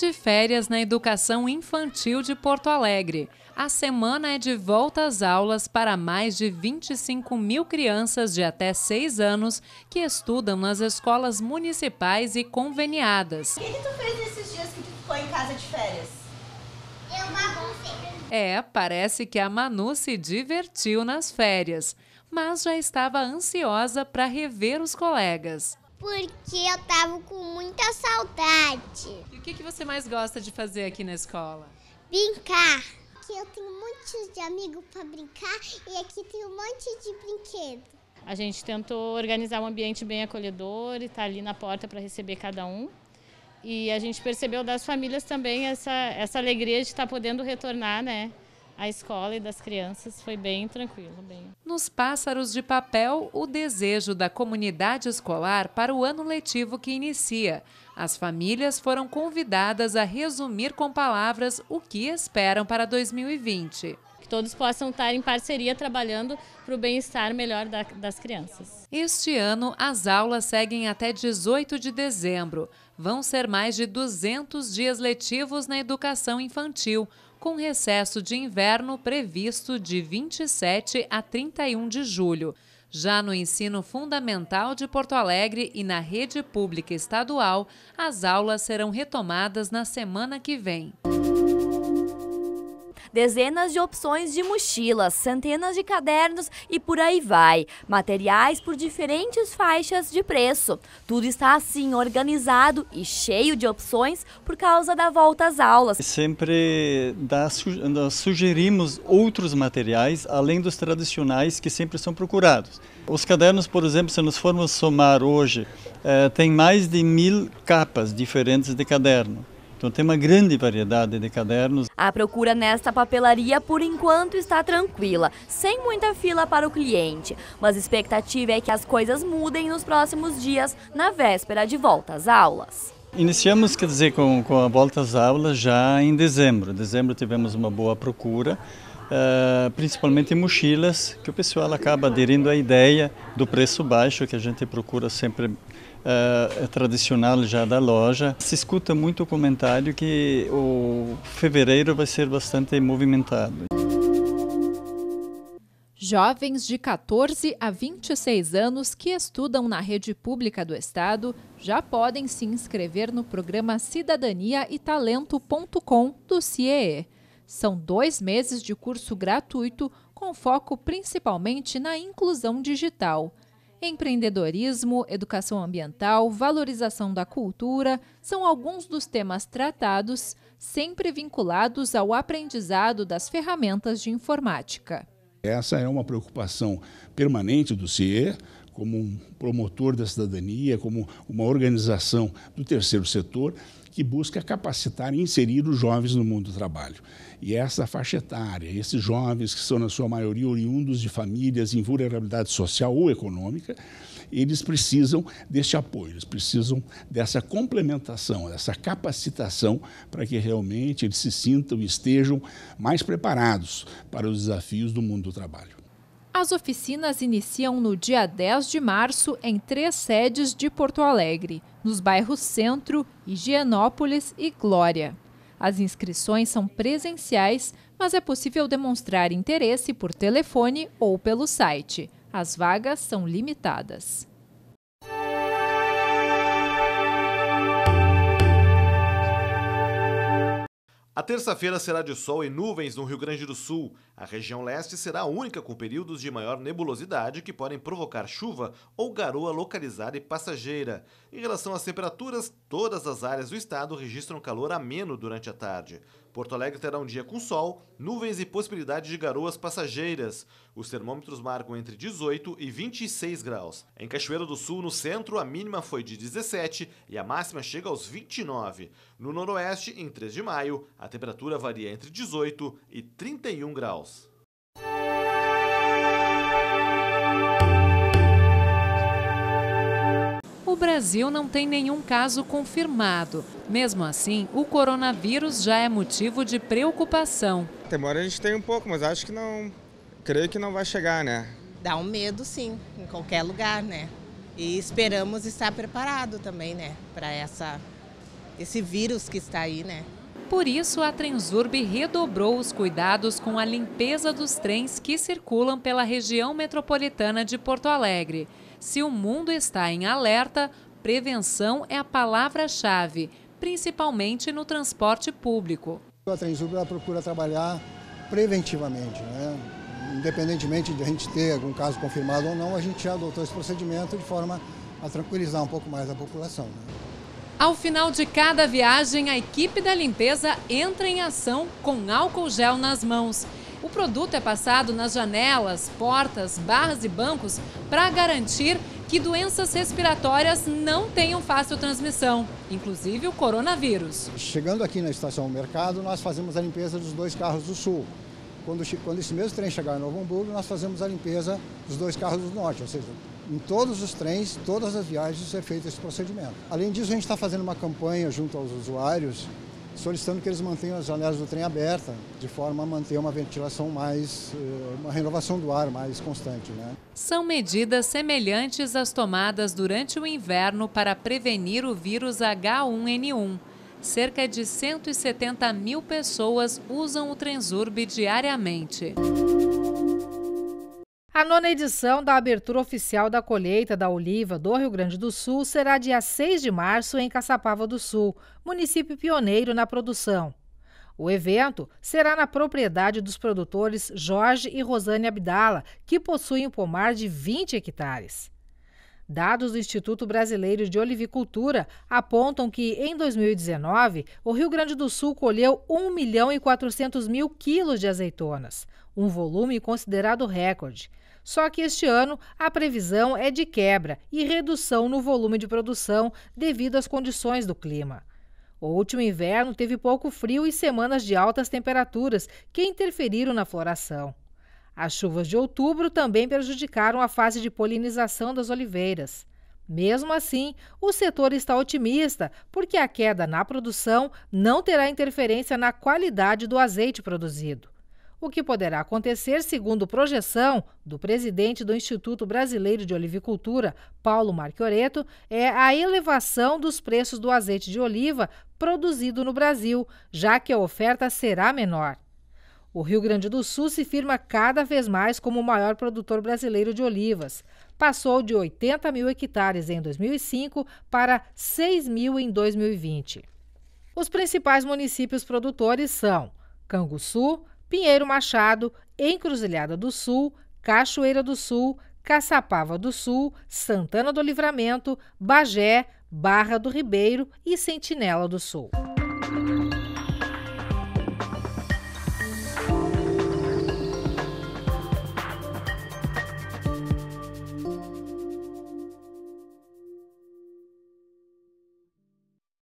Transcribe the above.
de férias na educação infantil de Porto Alegre. A semana é de volta às aulas para mais de 25 mil crianças de até 6 anos que estudam nas escolas municipais e conveniadas. O que, que tu fez nesses dias que tu ficou em casa de férias? Eu baguncei. É, parece que a Manu se divertiu nas férias, mas já estava ansiosa para rever os colegas porque eu tava com muita saudade. E o que, que você mais gosta de fazer aqui na escola? Brincar. Que eu tenho um monte de amigos para brincar e aqui tem um monte de brinquedo. A gente tentou organizar um ambiente bem acolhedor e tá ali na porta para receber cada um. E a gente percebeu das famílias também essa, essa alegria de estar tá podendo retornar, né? a escola e das crianças foi bem tranquilo. Bem. Nos Pássaros de Papel, o desejo da comunidade escolar para o ano letivo que inicia. As famílias foram convidadas a resumir com palavras o que esperam para 2020 todos possam estar em parceria trabalhando para o bem-estar melhor da, das crianças. Este ano, as aulas seguem até 18 de dezembro. Vão ser mais de 200 dias letivos na educação infantil, com recesso de inverno previsto de 27 a 31 de julho. Já no ensino fundamental de Porto Alegre e na rede pública estadual, as aulas serão retomadas na semana que vem dezenas de opções de mochilas, centenas de cadernos e por aí vai. Materiais por diferentes faixas de preço. Tudo está assim organizado e cheio de opções por causa da volta às aulas. Sempre dá, sugerimos outros materiais além dos tradicionais que sempre são procurados. Os cadernos, por exemplo, se nos formos somar hoje, eh, tem mais de mil capas diferentes de caderno. Então tem uma grande variedade de cadernos. A procura nesta papelaria por enquanto está tranquila, sem muita fila para o cliente, mas a expectativa é que as coisas mudem nos próximos dias, na véspera de volta às aulas. Iniciamos, quer dizer, com, com a volta às aulas já em dezembro. Em dezembro tivemos uma boa procura. Eh, principalmente mochilas, que o pessoal acaba aderindo à ideia do preço baixo, que a gente procura sempre é tradicional já da loja. Se escuta muito o comentário que o fevereiro vai ser bastante movimentado. Jovens de 14 a 26 anos que estudam na rede pública do Estado já podem se inscrever no programa Cidadania e Talento.com do CIEE. São dois meses de curso gratuito, com foco principalmente na inclusão digital. Empreendedorismo, educação ambiental, valorização da cultura são alguns dos temas tratados, sempre vinculados ao aprendizado das ferramentas de informática. Essa é uma preocupação permanente do CIE, como um promotor da cidadania, como uma organização do terceiro setor, que busca capacitar e inserir os jovens no mundo do trabalho. E essa faixa etária, esses jovens que são, na sua maioria, oriundos de famílias em vulnerabilidade social ou econômica, eles precisam deste apoio, eles precisam dessa complementação, dessa capacitação para que realmente eles se sintam e estejam mais preparados para os desafios do mundo do trabalho. As oficinas iniciam no dia 10 de março em três sedes de Porto Alegre, nos bairros Centro, Higienópolis e Glória. As inscrições são presenciais, mas é possível demonstrar interesse por telefone ou pelo site. As vagas são limitadas. A terça-feira será de sol e nuvens no Rio Grande do Sul. A região leste será a única com períodos de maior nebulosidade que podem provocar chuva ou garoa localizada e passageira. Em relação às temperaturas, todas as áreas do estado registram calor ameno durante a tarde. Porto Alegre terá um dia com sol, nuvens e possibilidade de garoas passageiras. Os termômetros marcam entre 18 e 26 graus. Em Cachoeira do Sul, no centro, a mínima foi de 17 e a máxima chega aos 29. No noroeste, em 3 de maio, a temperatura varia entre 18 e 31 graus. o Brasil não tem nenhum caso confirmado. Mesmo assim, o coronavírus já é motivo de preocupação. Temor a gente tem um pouco, mas acho que não. Creio que não vai chegar, né? Dá um medo, sim, em qualquer lugar, né? E esperamos estar preparado também, né? Para essa, esse vírus que está aí, né? Por isso, a Transurb redobrou os cuidados com a limpeza dos trens que circulam pela região metropolitana de Porto Alegre. Se o mundo está em alerta, prevenção é a palavra-chave, principalmente no transporte público. A Transup procura trabalhar preventivamente, né? independentemente de a gente ter algum caso confirmado ou não, a gente já adotou esse procedimento de forma a tranquilizar um pouco mais a população. Né? Ao final de cada viagem, a equipe da limpeza entra em ação com álcool gel nas mãos produto é passado nas janelas, portas, barras e bancos para garantir que doenças respiratórias não tenham fácil transmissão, inclusive o coronavírus. Chegando aqui na estação do mercado, nós fazemos a limpeza dos dois carros do sul. Quando, quando esse mesmo trem chegar em Novo Hamburgo, nós fazemos a limpeza dos dois carros do norte, ou seja, em todos os trens, todas as viagens, é feito esse procedimento. Além disso, a gente está fazendo uma campanha junto aos usuários solicitando que eles mantenham as janelas do trem abertas, de forma a manter uma ventilação mais, eh, uma renovação do ar mais constante. Né? São medidas semelhantes às tomadas durante o inverno para prevenir o vírus H1N1. Cerca de 170 mil pessoas usam o Transurb diariamente. A nona edição da abertura oficial da colheita da oliva do Rio Grande do Sul será dia 6 de março em Caçapava do Sul, município pioneiro na produção. O evento será na propriedade dos produtores Jorge e Rosane Abdala, que possuem um pomar de 20 hectares. Dados do Instituto Brasileiro de Olivicultura apontam que, em 2019, o Rio Grande do Sul colheu 1 milhão e 400 mil quilos de azeitonas, um volume considerado recorde, só que este ano a previsão é de quebra e redução no volume de produção devido às condições do clima. O último inverno teve pouco frio e semanas de altas temperaturas que interferiram na floração. As chuvas de outubro também prejudicaram a fase de polinização das oliveiras. Mesmo assim, o setor está otimista porque a queda na produção não terá interferência na qualidade do azeite produzido o que poderá acontecer, segundo projeção do presidente do Instituto Brasileiro de Olivicultura, Paulo Marchioreto, é a elevação dos preços do azeite de oliva produzido no Brasil, já que a oferta será menor. O Rio Grande do Sul se firma cada vez mais como o maior produtor brasileiro de olivas. Passou de 80 mil hectares em 2005 para 6 mil em 2020. Os principais municípios produtores são Canguçu, Pinheiro Machado, Encruzilhada do Sul, Cachoeira do Sul, Caçapava do Sul, Santana do Livramento, Bagé, Barra do Ribeiro e Sentinela do Sul.